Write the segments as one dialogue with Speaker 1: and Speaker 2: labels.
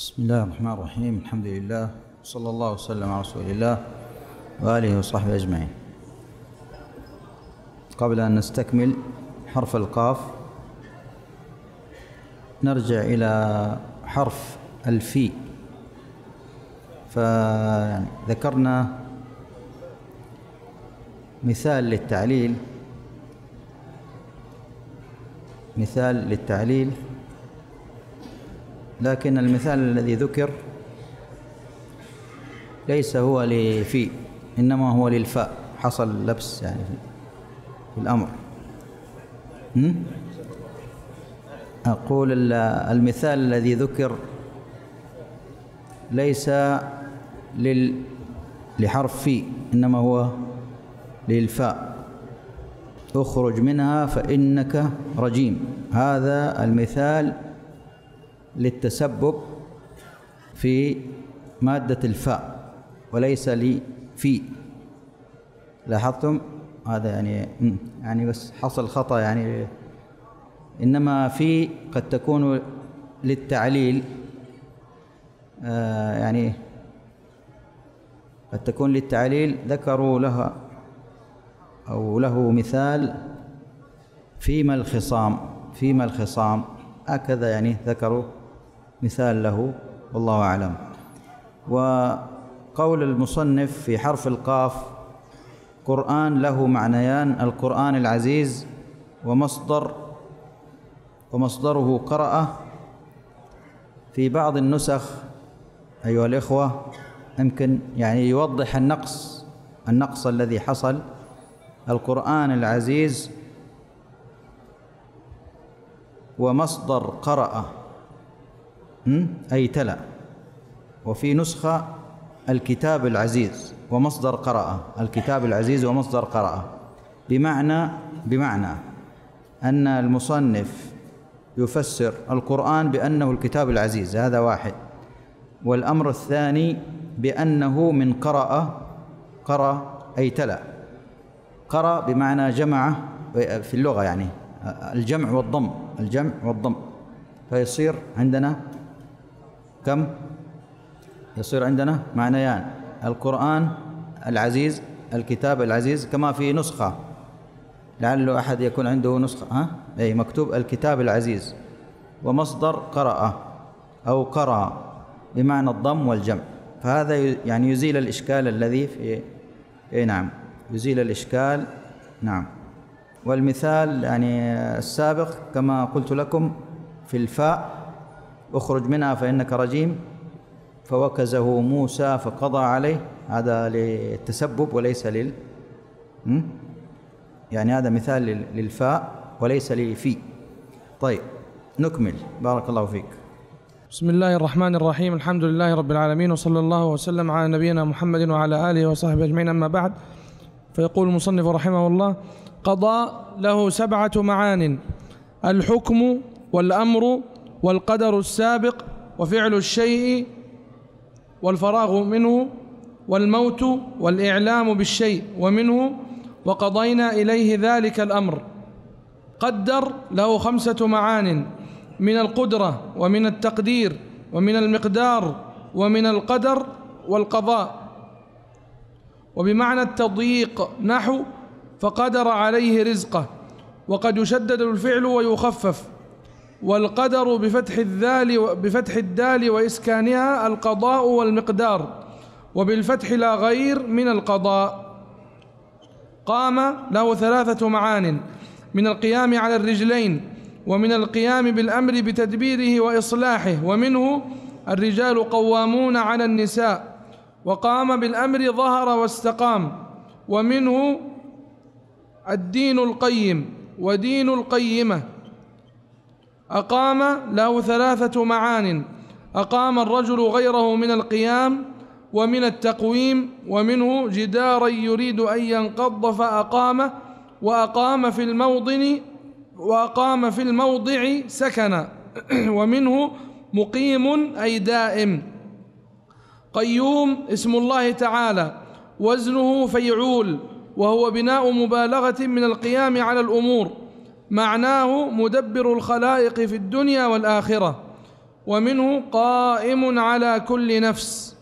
Speaker 1: بسم الله الرحمن الرحيم الحمد لله صلى الله وسلم على رسول الله
Speaker 2: وآله وصحبه أجمعين قبل أن نستكمل حرف القاف نرجع إلى حرف الفي فذكرنا مثال للتعليل مثال للتعليل لكن المثال الذي ذكر ليس هو لفي إنما هو للفاء حصل لبس يعني في الأمر أقول المثال الذي ذكر ليس لل لحرف في إنما هو للفاء اخرج منها فإنك رجيم هذا المثال للتسبب في مادة الفاء وليس لي في لاحظتم هذا يعني يعني بس حصل خطأ يعني إنما في قد تكون للتعليل آه يعني قد تكون للتعليل ذكروا لها أو له مثال فيما الخصام فيما الخصام هكذا يعني ذكروا مثال له والله أعلم وقول المصنف في حرف القاف قرآن له معنيان القرآن العزيز ومصدر ومصدره قرأه في بعض النسخ أيها الإخوة يمكن يعني يوضح النقص النقص الذي حصل القرآن العزيز ومصدر قرأه أي تلا وفي نسخة الكتاب العزيز ومصدر قرأ الكتاب العزيز ومصدر قرأ بمعنى بمعنى أن المصنف يفسر القرآن بأنه الكتاب العزيز هذا واحد والأمر الثاني بأنه من قرأ قرأ أي تلا قرأ بمعنى جمع في اللغة يعني الجمع والضم الجمع والضم فيصير عندنا كم يصير عندنا معنيان القرآن العزيز الكتاب العزيز كما في نسخة لعل أحد يكون عنده نسخة ها؟ أي مكتوب الكتاب العزيز ومصدر قرأ أو قرأ بمعنى الضم والجمع فهذا يعني يزيل الإشكال الذي في إيه نعم يزيل الإشكال نعم والمثال يعني السابق كما قلت لكم في الفاء اخرج منها فإنك رجيم فوكزه موسى فقضى عليه هذا للتسبب وليس لل يعني هذا مثال للفاء وليس لفي طيب نكمل بارك الله فيك
Speaker 1: بسم الله الرحمن الرحيم الحمد لله رب العالمين وصلى الله وسلم على نبينا محمد وعلى آله وصحبه أجمعين أما بعد فيقول المصنف رحمه الله قضاء له سبعة معان الحكم والأمر والقدر السابق وفعل الشيء والفراغ منه والموت والإعلام بالشيء ومنه وقضينا إليه ذلك الأمر قدر له خمسة معان من القدرة ومن التقدير ومن المقدار ومن القدر والقضاء وبمعنى التضييق نحو فقدر عليه رزقه وقد يشدد الفعل ويخفف والقدر بفتح الذال بفتح الدال وإسكانها القضاء والمقدار وبالفتح لا غير من القضاء قام له ثلاثة معان من القيام على الرجلين ومن القيام بالأمر بتدبيره وإصلاحه ومنه الرجال قوامون على النساء وقام بالأمر ظهر واستقام ومنه الدين القيم ودين القيمه أقام له ثلاثة معان أقام الرجل غيره من القيام ومن التقويم ومنه جدارا يريد أن ينقض فأقام وأقام في الموضن وأقام في الموضع سكنا ومنه مقيم أي دائم قيوم اسم الله تعالى وزنه فيعول وهو بناء مبالغة من القيام على الأمور معناه مدبر الخلائق في الدنيا والآخرة ومنه قائم على كل نفس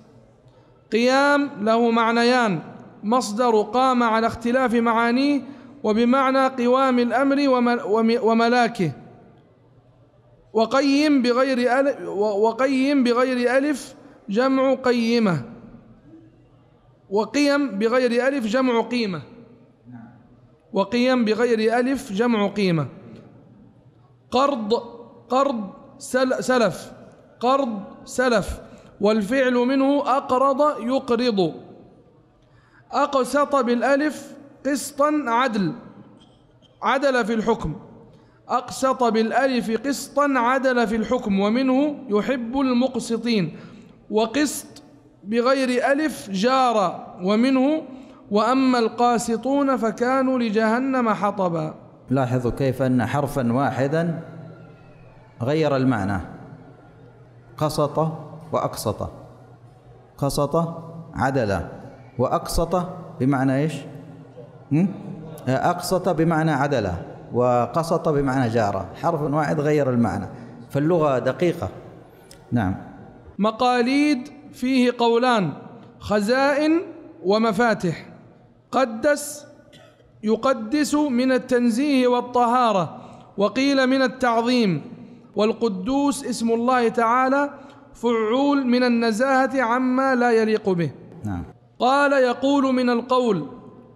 Speaker 1: قيام له معنيان مصدر قام على اختلاف معانيه وبمعنى قوام الأمر وملاكه وقيم بغير ألف وقيم بغير ألف جمع قيمة وقيم بغير ألف جمع قيمة وقيم بغير ألف جمع قيمة قرض قرض سل سلف قرض سلف والفعل منه أقرض يقرض أقسط بالألف قسطا عدل عدل في الحكم أقسط بالألف قسطا عدل في الحكم ومنه يحب المقسطين وقسط بغير ألف جار ومنه وأما القاسطون فكانوا لجهنم حطبا
Speaker 2: لاحظوا كيف أن حرفا واحدا غير المعنى قسط وأقسط قسط عدل وأقسط بمعنى إيش أقسط بمعنى عدل وقسط بمعنى جارة حرف واحد غير المعنى فاللغة دقيقة نعم
Speaker 1: مقاليد فيه قولان خزائن ومفاتح قدس يقدس من التنزيه والطهارة وقيل من التعظيم والقدوس اسم الله تعالى فعول من النزاهة عما لا يليق به نعم. قال يقول من القول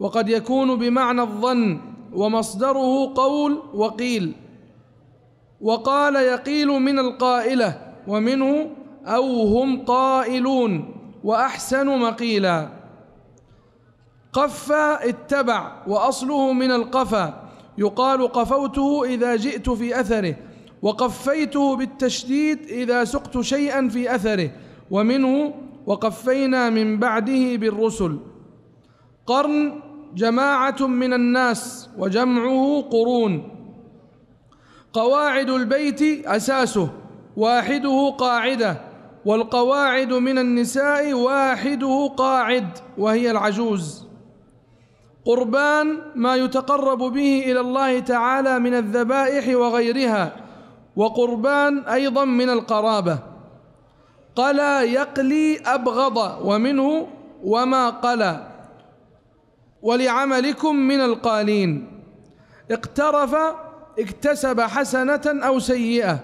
Speaker 1: وقد يكون بمعنى الظن ومصدره قول وقيل وقال يقيل من القائلة ومنه أو هم قائلون وأحسن مقيلا قف اتبع وأصله من القفا يقال قفوته إذا جئت في أثره وقفيته بالتشديد إذا سقت شيئا في أثره ومنه وقفينا من بعده بالرسل قرن جماعة من الناس وجمعه قرون قواعد البيت أساسه واحده قاعدة والقواعد من النساء واحده قاعد وهي العجوز قربان ما يتقرب به الى الله تعالى من الذبائح وغيرها وقربان ايضا من القرابه قلا يقلي ابغض ومنه وما قلا ولعملكم من القالين اقترف اكتسب حسنه او سيئه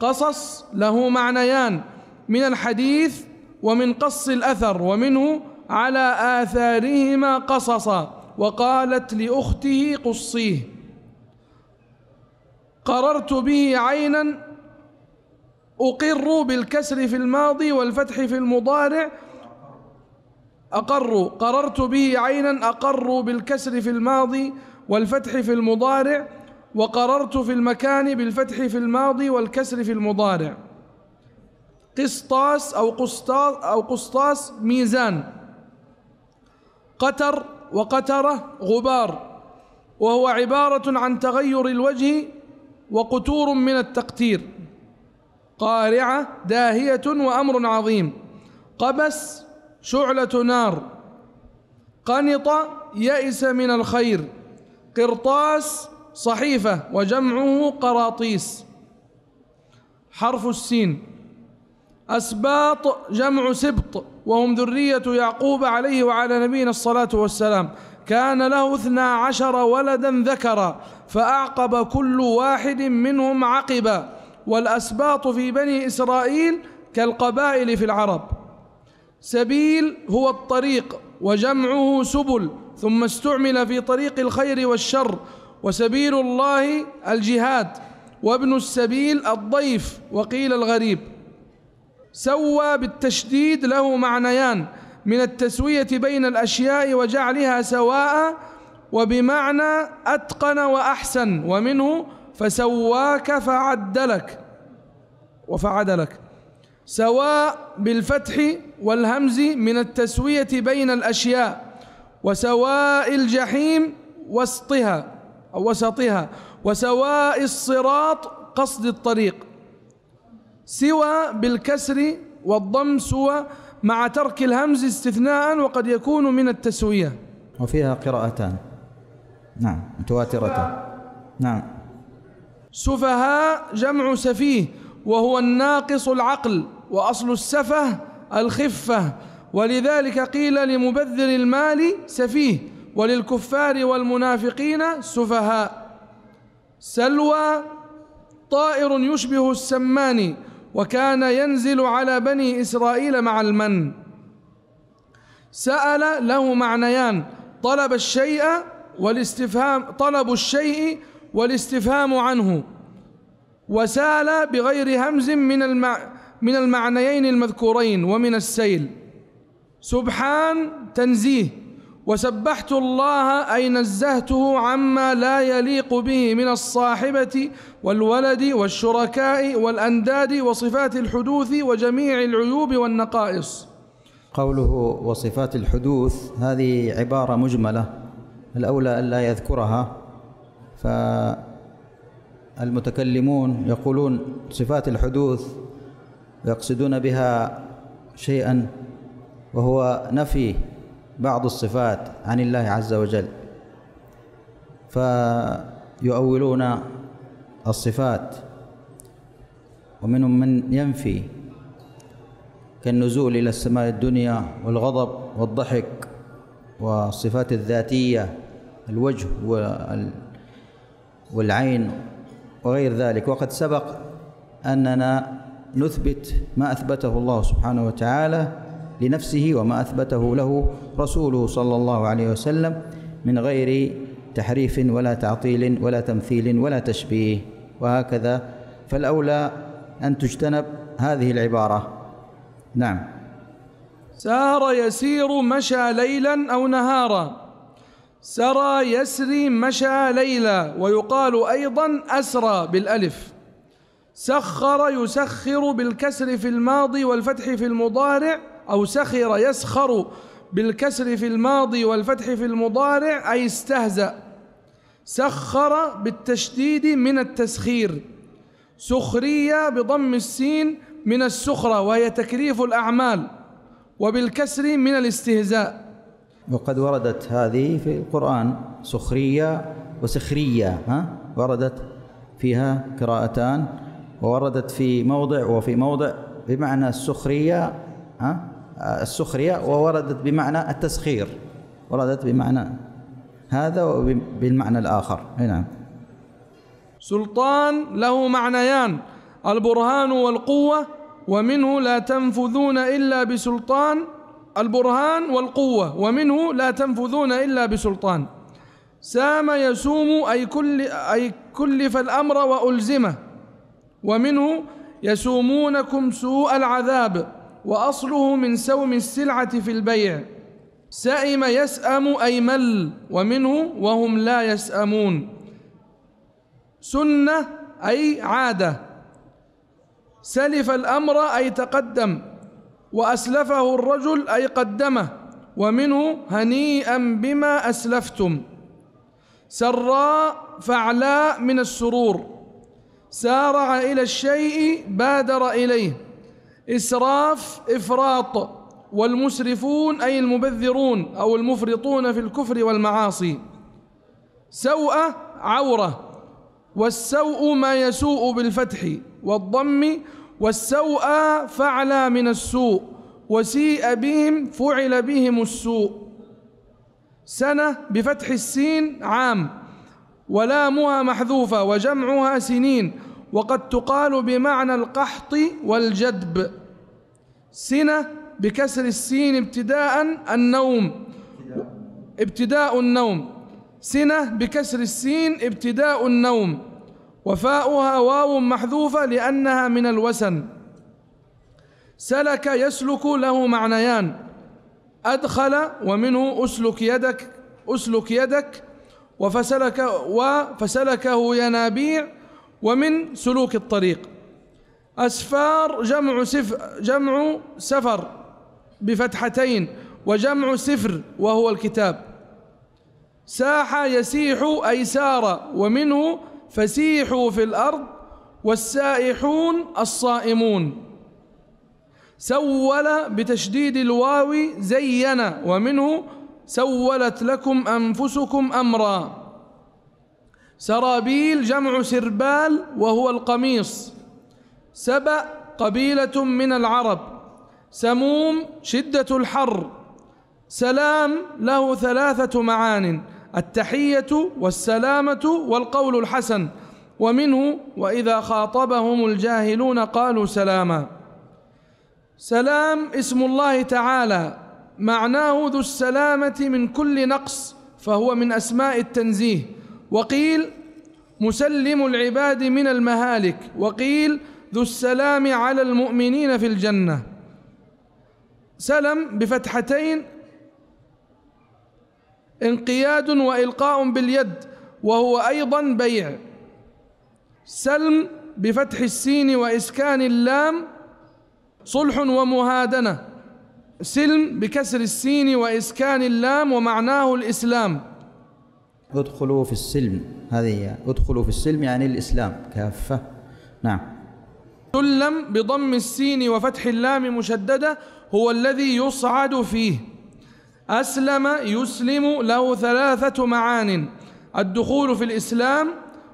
Speaker 1: قصص له معنيان من الحديث ومن قص الاثر ومنه على آثارهما قصصا وقالت لأخته قصيه قررت به عينا أقر بالكسر في الماضي والفتح في المضارع أقر قررت به عينا أقر بالكسر في الماضي والفتح في المضارع وقررت في المكان بالفتح في الماضي والكسر في المضارع قسطاس أو قسطاس أو قسطاس ميزان قتر وقترة غبار وهو عبارة عن تغير الوجه وقتور من التقتير قارعة داهية وأمر عظيم قبس شعلة نار قنط يئس من الخير قرطاس صحيفة وجمعه قراطيس حرف السين أسباط جمع سبط وهم ذرية يعقوب عليه وعلى نبينا الصلاة والسلام كان له اثنا عشر ولدا ذكرا فأعقب كل واحد منهم عقبا والأسباط في بني إسرائيل كالقبائل في العرب سبيل هو الطريق وجمعه سبل ثم استعمل في طريق الخير والشر وسبيل الله الجهاد وابن السبيل الضيف وقيل الغريب سوى بالتشديد له معنيان من التسوية بين الأشياء وجعلها سواء وبمعنى أتقن وأحسن ومنه فسواك فعدلك وفعدلك سواء بالفتح والهمز من التسوية بين الأشياء وسواء الجحيم وسطها أو وسطها وسواء الصراط قصد الطريق سوى بالكسر والضم سوى مع ترك الهمز استثناء وقد يكون من التسوية
Speaker 2: وفيها قراءتان نعم متواترتان نعم
Speaker 1: سفهاء جمع سفيه وهو الناقص العقل وأصل السفه الخفة ولذلك قيل لمبذر المال سفيه وللكفار والمنافقين سفهاء سلوى طائر يشبه السمان وكان ينزل على بني إسرائيل مع المن سأل له معنيان طلب الشيء والاستفهام طلب الشيء والاستفهام عنه وسال بغير همز من المع من المعنيين المذكورين ومن السيل سبحان تنزيه وسبحت الله أي نزهته عما لا يليق به من الصاحبة والولد والشركاء والأنداد وصفات الحدوث وجميع العيوب والنقائص
Speaker 2: قوله وصفات الحدوث هذه عبارة مجملة الأولى ألا يذكرها فالمتكلمون يقولون صفات الحدوث يقصدون بها شيئا وهو نفي بعض الصفات عن الله عز وجل فيؤولون الصفات ومنهم من ينفي كالنزول إلى السماء الدنيا والغضب والضحك والصفات الذاتية الوجه والعين وغير ذلك وقد سبق أننا نثبت ما أثبته الله سبحانه وتعالى لنفسه وما أثبته له رسوله صلى الله عليه وسلم من غير تحريف ولا تعطيل ولا تمثيل ولا تشبيه وهكذا فالأولى أن تجتنب هذه
Speaker 1: العبارة نعم سار يسير مشى ليلا أو نهارا سرى يسري مشى ليلا ويقال أيضا أسرى بالألف سخر يسخر بالكسر في الماضي والفتح في المضارع أو سخر يسخر بالكسر في الماضي والفتح في المضارع أي استهزأ سخر بالتشديد من التسخير سخرية بضم السين من السخرة وهي تكريف الأعمال وبالكسر من الاستهزاء
Speaker 2: وقد وردت هذه في القرآن سخرية وسخرية ها وردت فيها قراءتان ووردت في موضع وفي موضع بمعنى السخرية ها السخرية ووردت بمعنى التسخير وردت بمعنى هذا وبالمعنى الآخر نعم
Speaker 1: سلطان له معنيان البرهان والقوة ومنه لا تنفذون إلا بسلطان البرهان والقوة ومنه لا تنفذون إلا بسلطان سام يسوم أي كل أي كلف الأمر وألزمه ومنه يسومونكم سوء العذاب وأصله من سوم السلعة في البيع سئم يسأم أي مل ومنه وهم لا يسأمون سنة أي عادة سلف الأمر أي تقدم وأسلفه الرجل أي قدمه ومنه هنيئا بما أسلفتم سراء فعلاء من السرور سارع إلى الشيء بادر إليه إسراف إفراط والمسرفون أي المبذرون أو المفرطون في الكفر والمعاصي سوء عورة والسوء ما يسوء بالفتح والضم والسوء فعل من السوء وسيء بهم فعل بهم السوء سنة بفتح السين عام ولامها محذوفة وجمعها سنين وقد تقال بمعنى القحط والجدب سنة بكسر السين ابتداء النوم ابتداء النوم سنة بكسر السين ابتداء النوم وفاؤها واو محذوفة لأنها من الوسن سلك يسلك له معنيان أدخل ومنه أسلك يدك أسلك يدك وفسلك وفسلكه ينابيع ومن سلوك الطريق أسفار جمع سفر جمع سفر بفتحتين وجمع سفر وهو الكتاب ساح يسيح أي سار ومنه فسيحوا في الأرض والسائحون الصائمون سول بتشديد الواو زين ومنه سولت لكم أنفسكم أمرا سرابيل جمع سربال وهو القميص سبأ قبيلة من العرب سموم شدة الحر سلام له ثلاثة معان التحية والسلامة والقول الحسن ومنه وإذا خاطبهم الجاهلون قالوا سلاما سلام اسم الله تعالى معناه ذو السلامة من كل نقص فهو من أسماء التنزيه وقيل مسلم العباد من المهالك وقيل ذو السلام على المؤمنين في الجنة سلم بفتحتين انقياد وإلقاء باليد وهو أيضا بيع سلم بفتح السين وإسكان اللام صلح ومهادنة سلم بكسر السين وإسكان اللام ومعناه الإسلام
Speaker 2: ادخلوا في السلم هذه ادخلوا في السلم يعني الإسلام كافة نعم
Speaker 1: سلم بضم السين وفتح اللام مشددة هو الذي يصعد فيه أسلم يسلم له ثلاثة معان الدخول في الإسلام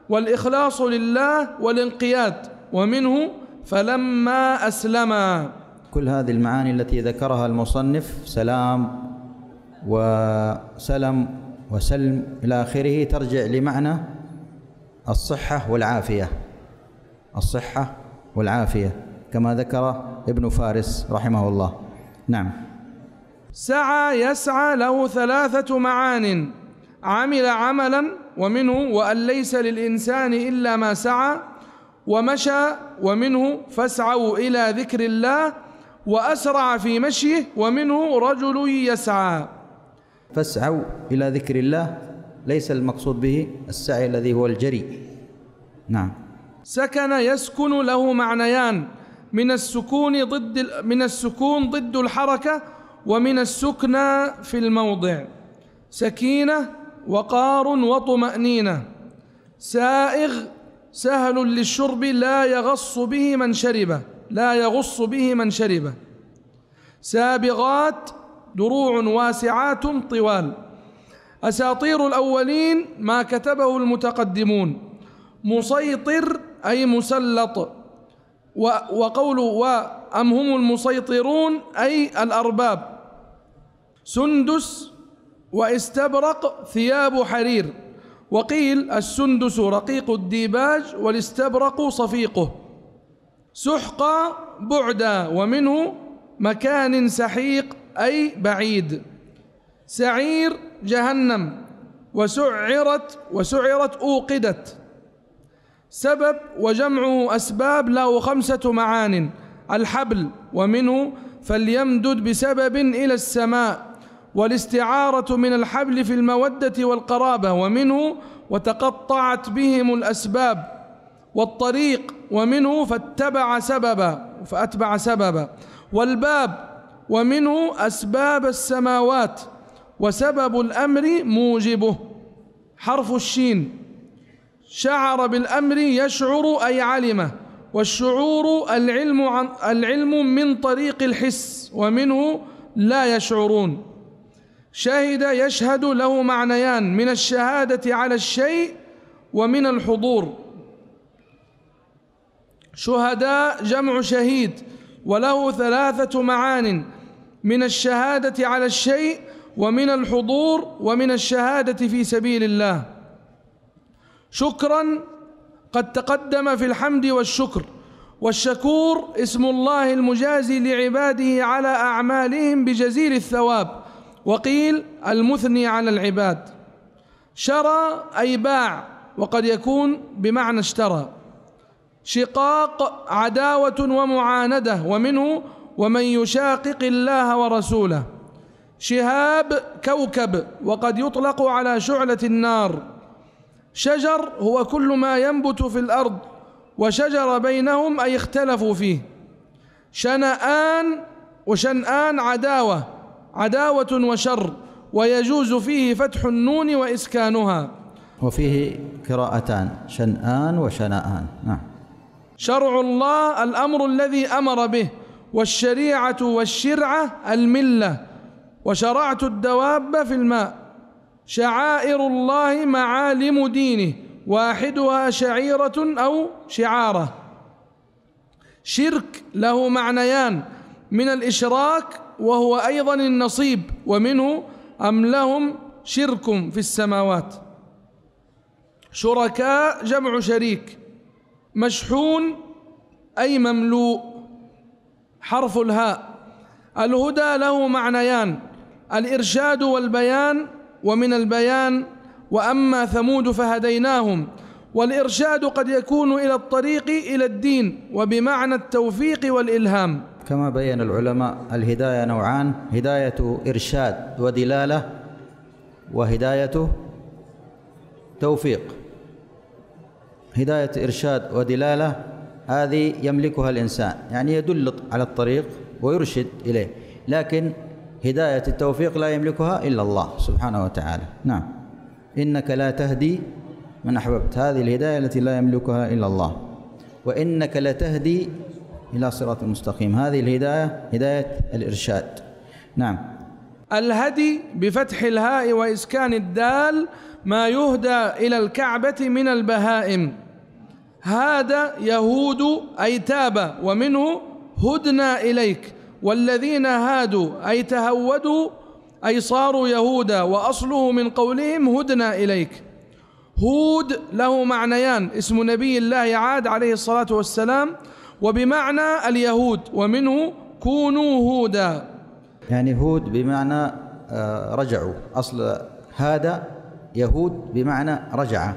Speaker 1: والإخلاص لله والانقياد ومنه فلما أسلما
Speaker 2: كل هذه المعاني التي ذكرها المصنف سلام وسلم وسلم إلى آخره ترجع لمعنى الصحة والعافية الصحة والعافية كما ذكر ابن فارس رحمه الله نعم
Speaker 1: سعى يسعى له ثلاثة معان عمل عملا ومنه وأن ليس للإنسان إلا ما سعى ومشى ومنه فاسعوا إلى ذكر الله وأسرع في مشيه ومنه رجل يسعى
Speaker 2: فاسعوا إلى ذكر الله ليس المقصود به السعي الذي هو الجري نعم
Speaker 1: سكن يسكن له معنيان من السكون ضد من السكون ضد الحركة ومن السكنى في الموضع سكينة وقار وطمأنينة سائغ سهل للشرب لا يغص به من شربه لا يغص به من شربه سابغات دروع واسعات طوال أساطير الأولين ما كتبه المتقدمون مسيطر أي مسلط وقول وأم هم المسيطرون أي الأرباب سندس واستبرق ثياب حرير وقيل السندس رقيق الديباج والاستبرق صفيقه سحقا بعدا ومنه مكان سحيق أي بعيد سعير جهنم وسعرت وسعرت أوقدت سبب وجمع أسباب له خمسة معان الحبل ومنه فليمدد بسبب إلى السماء والاستعارة من الحبل في المودة والقرابة ومنه وتقطعت بهم الأسباب والطريق ومنه فاتبع سببا فأتبع سببا والباب ومنه أسباب السماوات وسبب الأمر موجبه حرف الشين شعر بالأمر يشعر أي علمه والشعور العلم عن العلم من طريق الحس ومنه لا يشعرون شهد يشهد له معنيان من الشهادة على الشيء ومن الحضور شهداء جمع شهيد وله ثلاثة معان من الشهادة على الشيء ومن الحضور ومن الشهادة في سبيل الله شكرا قد تقدم في الحمد والشكر والشكور اسم الله المجازي لعباده على أعمالهم بجزيل الثواب وقيل المثني على العباد شرى أي باع وقد يكون بمعنى اشترى شقاق عداوة ومعاندة ومنه ومن يشاقق الله ورسوله شهاب كوكب وقد يطلق على شعلة النار شجر هو كل ما ينبت في الأرض وشجر بينهم أي اختلفوا فيه شنآن وشنآن عداوة عداوة وشر ويجوز فيه فتح النون وإسكانها
Speaker 2: وفيه قراءتان شنآن وشنآن نعم
Speaker 1: شرع الله الأمر الذي أمر به والشريعة والشرعة الملة وشرعت الدواب في الماء شعائر الله معالم دينه واحدها شعيرة أو شعارة شرك له معنيان من الإشراك وهو أيضا النصيب ومنه أم لهم شرك في السماوات شركاء جمع شريك مشحون أي مملوء حرف الهاء الهدى له معنيان الإرشاد والبيان ومن البيان وأما ثمود فهديناهم والإرشاد قد يكون إلى الطريق إلى الدين وبمعنى التوفيق والإلهام كما
Speaker 2: بين العلماء الهداية نوعان هداية إرشاد ودلالة وهداية توفيق هداية إرشاد ودلالة هذه يملكها الإنسان يعني يدل على الطريق ويرشد إليه لكن هداية التوفيق لا يملكها إلا الله سبحانه وتعالى نعم إنك لا تهدي من أحببت هذه الهداية التي لا يملكها إلا الله وإنك لتهدي إلى صراط المستقيم هذه الهداية هداية الإرشاد نعم
Speaker 1: الهدي بفتح الهاء وإسكان الدال ما يهدى إلى الكعبة من البهائم هذا يهود أي تاب ومنه هدنا إليك والذين هادوا أي تهودوا أي صاروا يهودا وأصله من قولهم هدنا إليك هود له معنيان اسم نبي الله عاد عليه الصلاة والسلام وبمعنى اليهود ومنه كونوا هودا
Speaker 2: يعني هود بمعنى آه، رجعوا أصل هذا يهود بمعنى رجع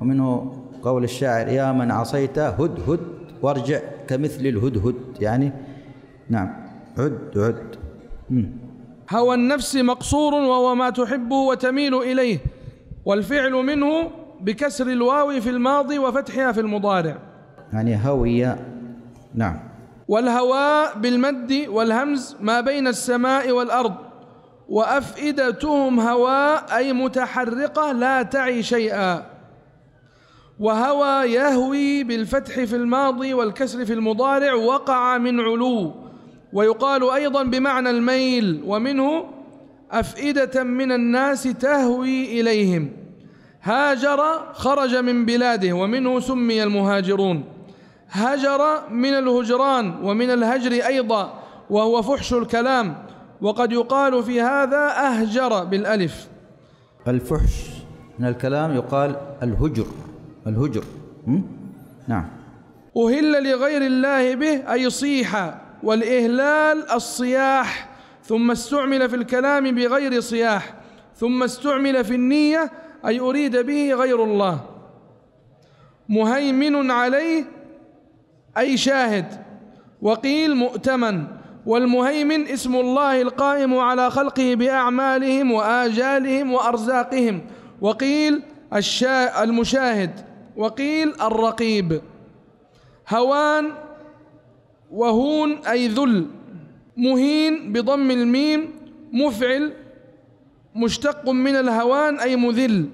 Speaker 2: ومنه قول الشاعر يا من عصيت هد هد وارجع كمثل الهدهد يعني نعم عد عد
Speaker 1: هوى النفس مقصور وهو ما تحبه وتميل إليه والفعل منه بكسر الواو في الماضي وفتحها في المضارع يعني هوية نعم والهواء بالمد والهمز ما بين السماء والأرض وأفئدتهم هواء أي متحرقة لا تعي شيئا وهوى يهوي بالفتح في الماضي والكسر في المضارع وقع من علو ويقال أيضا بمعنى الميل ومنه أفئدة من الناس تهوي إليهم هاجر خرج من بلاده ومنه سمي المهاجرون هجر من الهجران ومن الهجر أيضا وهو فحش الكلام وقد يقال في هذا أهجر بالألف
Speaker 2: الفحش من الكلام يقال الهجر الهجر نعم
Speaker 1: أهل لغير الله به أي صيح والإهلال الصياح ثم استعمل في الكلام بغير صياح ثم استعمل في النية أي أريد به غير الله مهيمن عليه أي شاهد وقيل مؤتمن والمهيمن اسم الله القائم على خلقه بأعمالهم وآجالهم وأرزاقهم وقيل المشاهد وقيل الرقيب هوان وهون أي ذل مهين بضم الميم مفعل مشتق من الهوان أي مذل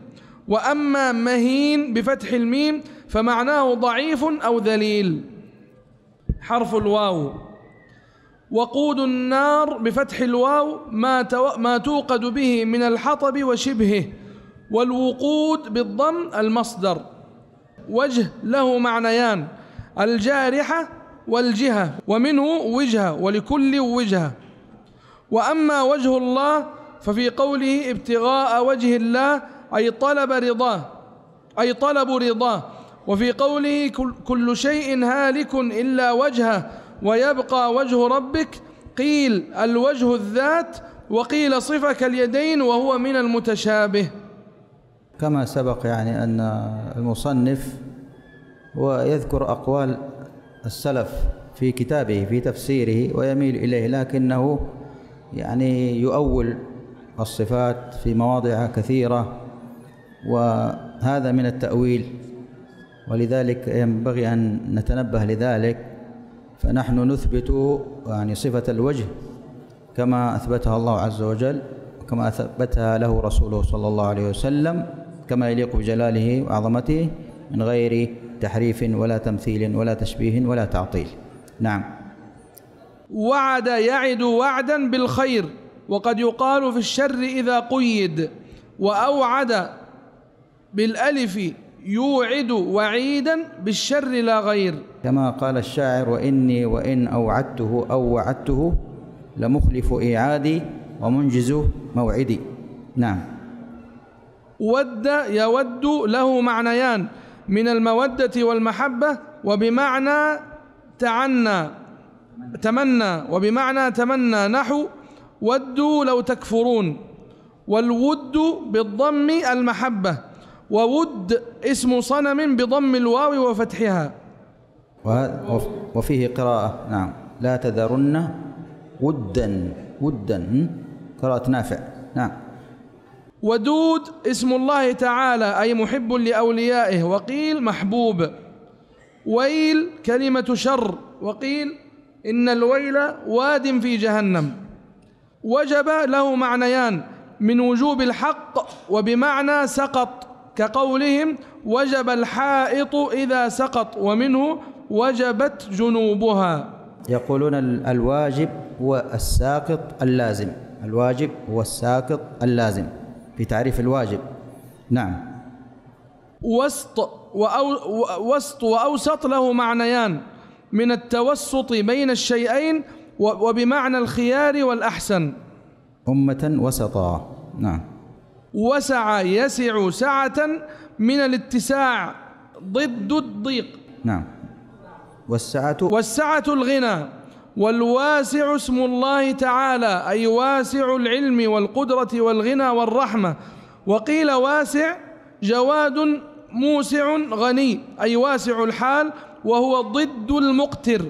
Speaker 1: وأما مهين بفتح الميم فمعناه ضعيف أو ذليل حرف الواو وقود النار بفتح الواو ما, تو ما توقد به من الحطب وشبهه والوقود بالضم المصدر وجه له معنيان الجارحة والجهة ومنه وجهة ولكل وجهة وأما وجه الله ففي قوله ابتغاء وجه الله أي طلب رضاه أي طلب رضاه وفي قوله كل شيء هالك إلا وجهه ويبقى وجه ربك قيل الوجه الذات وقيل صفك اليدين وهو من المتشابه
Speaker 2: كما سبق يعني أن المصنف ويذكر أقوال السلف في كتابه في تفسيره ويميل إليه لكنه يعني يؤول الصفات في مواضع كثيرة وهذا من التأويل ولذلك ينبغي أن نتنبه لذلك فنحن نثبت يعني صفة الوجه كما أثبتها الله عز وجل وكما أثبتها له رسوله صلى الله عليه وسلم كما يليق بجلاله وعظمته من غير تحريف ولا تمثيل ولا تشبيه ولا تعطيل نعم
Speaker 1: وعد يعد وعدا بالخير وقد يقال في الشر إذا قيد وأوعد بالألف يوعد وعيدا بالشر لا غير
Speaker 2: كما قال الشاعر وإني وإن أوعدته أو وعدته لمخلف إيعادي ومنجز موعدي نعم
Speaker 1: ود يود له معنيان من المودة والمحبة وبمعنى تعنى تمنى وبمعنى تمنى نحو ودوا لو تكفرون والود بالضم المحبة وود اسم صنم بضم الواو وفتحها
Speaker 2: وفيه قراءة نعم لا تذرن ودا ودا قراءة نافع نعم
Speaker 1: ودود اسم الله تعالى أي محب لأوليائه وقيل محبوب ويل كلمة شر وقيل إن الويل واد في جهنم وجب له معنيان من وجوب الحق وبمعنى سقط كقولهم وجب الحائط إذا سقط ومنه وجبت جنوبها
Speaker 2: يقولون الواجب هو الساقط اللازم الواجب هو الساقط اللازم في تعريف الواجب نعم
Speaker 1: وسط وأو وسط وأوسط له معنيان من التوسط بين الشيئين وبمعنى الخيار والأحسن أمة
Speaker 2: وسطا نعم
Speaker 1: وسع يسع سعة من الاتساع ضد الضيق نعم والسعة والسعة الغنى والواسع اسم الله تعالى أي واسع العلم والقدرة والغنى والرحمة وقيل واسع جواد موسع غني أي واسع الحال وهو ضد المقتر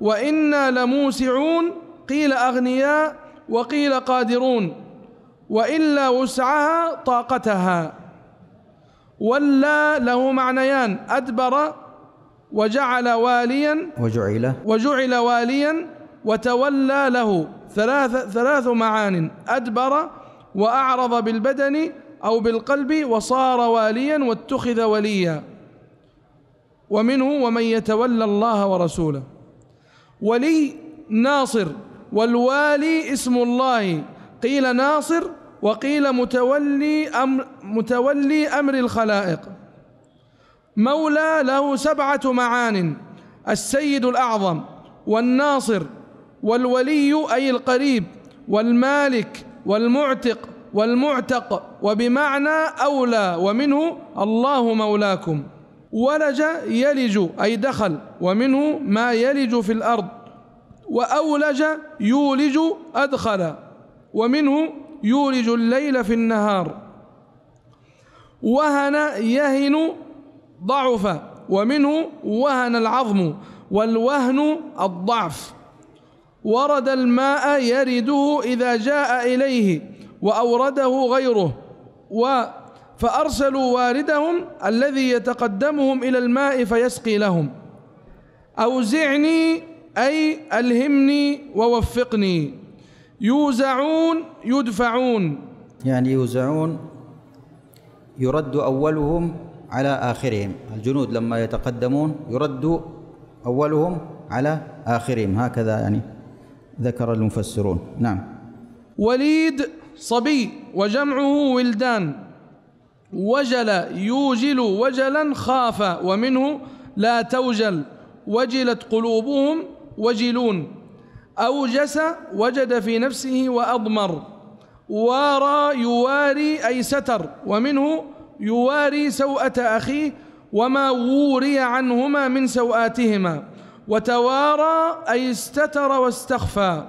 Speaker 1: وإنا لموسعون قيل أغنياء وقيل قادرون وإلا وسعها طاقتها ولا له معنيان أدبر وجعل واليا وجعل وجعل واليا وتولى له ثلاث ثلاث معان أدبر وأعرض بالبدن أو بالقلب وصار واليا واتخذ وليا ومنه ومن يتولى الله ورسوله ولي ناصر والوالي اسم الله قيل ناصر وقيل متولي أمر متولي أمر الخلائق مولى له سبعة معان السيد الأعظم والناصر والولي أي القريب والمالك والمعتق والمعتق وبمعنى أولى ومنه الله مولاكم ولج يلج أي دخل ومنه ما يلج في الأرض وأولج يولج أدخل ومنه يولج الليل في النهار وهن يهن ضعف ومنه وهن العظم والوهن الضعف ورد الماء يرده إذا جاء إليه وأورده غيره و فأرسلوا واردهم الذي يتقدمهم إلى الماء فيسقي لهم أوزعني أي ألهمني ووفقني يوزعون يدفعون يعني يوزعون
Speaker 2: يرد أولهم على آخرهم الجنود لما يتقدمون يرد أولهم على آخرهم هكذا يعني ذكر المفسرون نعم
Speaker 1: وليد صبي وجمعه ولدان وجل يوجل وجلا خاف ومنه لا توجل وجلت قلوبهم وجلون أوجس وجد في نفسه وأضمر وارى يواري أي ستر ومنه يواري سوءة أخيه وما ووري عنهما من سوءاتهما وتوارى أي استتر واستخفى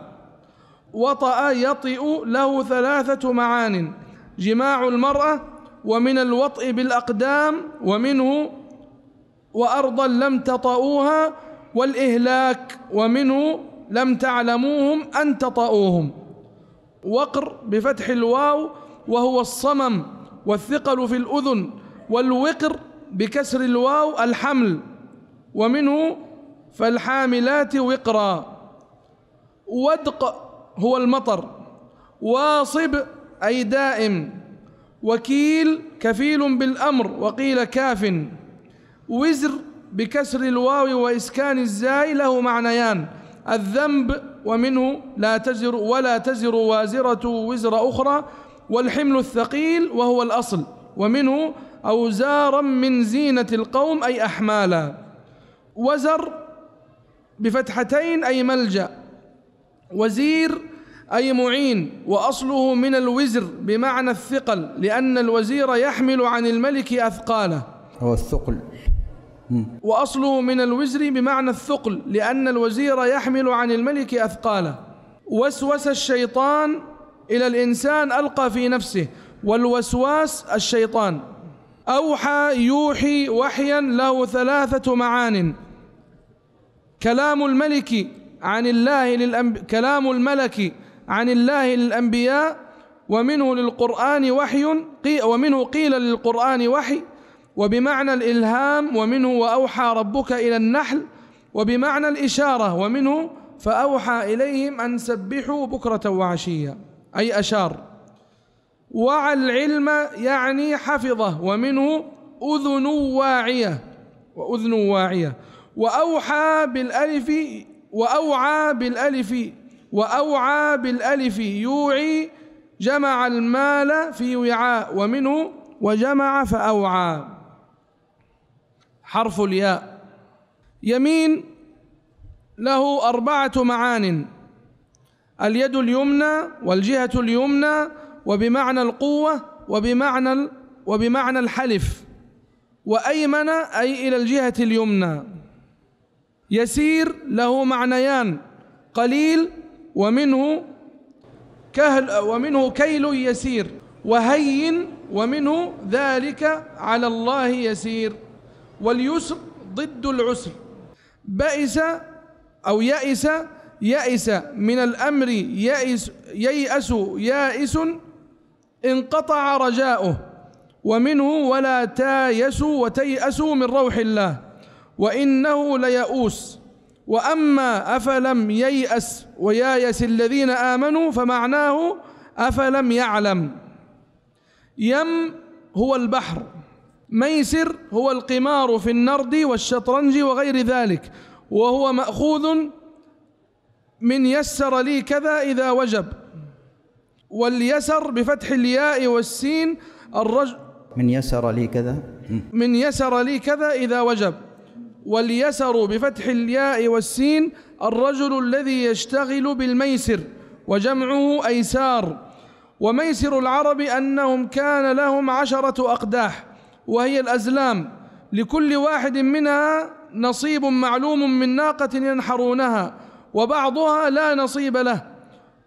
Speaker 1: وطأ يطئ له ثلاثة معان جماع المرأة ومن الوطئ بالأقدام ومنه وأرضا لم تطئوها والإهلاك ومنه لم تعلموهم أن تطئوهم وقر بفتح الواو وهو الصمم والثقل في الأذن والوقر بكسر الواو الحمل ومنه فالحاملات وقرا ودق هو المطر واصب أي دائم وكيل كفيل بالأمر وقيل كاف وزر بكسر الواو وإسكان الزاي له معنيان الذنب ومنه لا تزر ولا تزر وازرة وزر أخرى والحمل الثقيل وهو الأصل ومنه أوزارا من زينة القوم أي أحمالا وزر بفتحتين أي ملجأ وزير أي معين وأصله من الوزر بمعنى الثقل لأن الوزير يحمل عن الملك أثقاله
Speaker 2: هو الثقل
Speaker 1: وأصله من الوزر بمعنى الثقل لأن الوزير يحمل عن الملك أثقاله وسوس الشيطان إلى الإنسان ألقى في نفسه والوسواس الشيطان أوحى يوحي وحيا له ثلاثة معان كلام الملك عن الله للأنب... كلام الملك عن الله للأنبياء ومنه للقرآن وحي ومنه قيل للقرآن وحي وبمعنى الإلهام ومنه وأوحى ربك إلى النحل وبمعنى الإشارة ومنه فأوحى إليهم أن سبحوا بكرة وعشيا أي أشار وعى العلم يعني حفظه ومنه أذن واعية وأذن واعية وأوحى بالألف وأوعى بالألف وأوعى بالألف يوعي جمع المال في وعاء ومنه وجمع فأوعى حرف الياء يمين له أربعة معان اليد اليمنى والجهة اليمنى وبمعنى القوة وبمعنى وبمعنى الحلف وأيمن أي إلى الجهة اليمنى يسير له معنيان قليل ومنه كهل ومنه كيل يسير وهين ومنه ذلك على الله يسير واليسر ضد العسر بئس أو يئس يئس من الأمر ييأس يائس انقطع رجاؤه ومنه ولا تايسوا وتيأسوا من روح الله وإنه ليئوس وأما أفلم ييأس ويايس الذين آمنوا فمعناه أفلم يعلم يم هو البحر ميسر هو القمار في النرد والشطرنج وغير ذلك وهو مأخوذ من يسر لي كذا إذا وجب واليسر بفتح الياء والسين الرجل
Speaker 2: من يسر لي كذا
Speaker 1: من يسر لي كذا إذا وجب واليسر بفتح الياء والسين الرجل الذي يشتغل بالميسر وجمعه أيسار وميسر العرب أنهم كان لهم عشرة أقداح وهي الأزلام لكل واحد منها نصيب معلوم من ناقة ينحرونها وبعضها لا نصيب له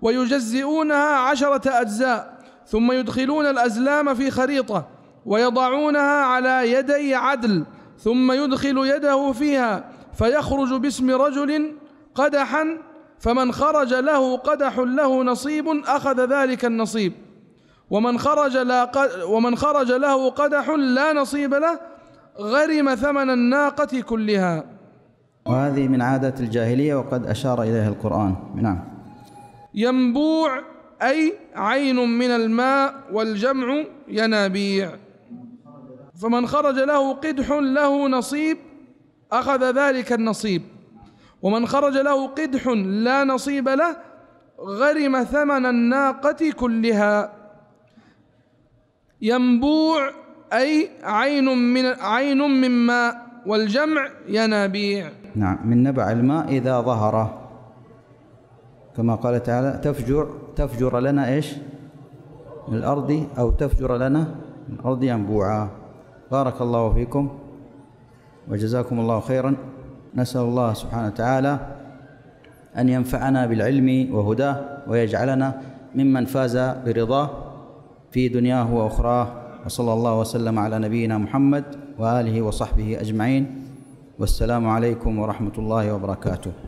Speaker 1: ويجزئونها عشرة أجزاء ثم يدخلون الأزلام في خريطة ويضعونها على يدي عدل ثم يدخل يده فيها فيخرج باسم رجل قدحا فمن خرج له قدح له نصيب أخذ ذلك النصيب ومن خرج لا قد ومن خرج له قدح لا نصيب له غرم ثمن الناقة كلها
Speaker 2: وهذه من عادات الجاهلية وقد أشار إليها القرآن نعم
Speaker 1: ينبوع أي عين من الماء والجمع ينابيع فمن خرج له قدح له نصيب أخذ ذلك النصيب ومن خرج له قدح لا نصيب له غرم ثمن الناقة كلها ينبوع أي عين من عين من ماء والجمع ينابيع
Speaker 2: نعم من نبع الماء إذا ظهر كما قال تعالى تفجر تفجر لنا إيش من الأرض أو تفجر لنا من الأرض ينبوعا بارك الله فيكم وجزاكم الله خيرا نسأل الله سبحانه وتعالى أن ينفعنا بالعلم وهداه ويجعلنا ممن فاز برضاه في دنياه وأخراه وصلى الله وسلم على نبينا محمد وآله وصحبه أجمعين والسلام عليكم ورحمة الله وبركاته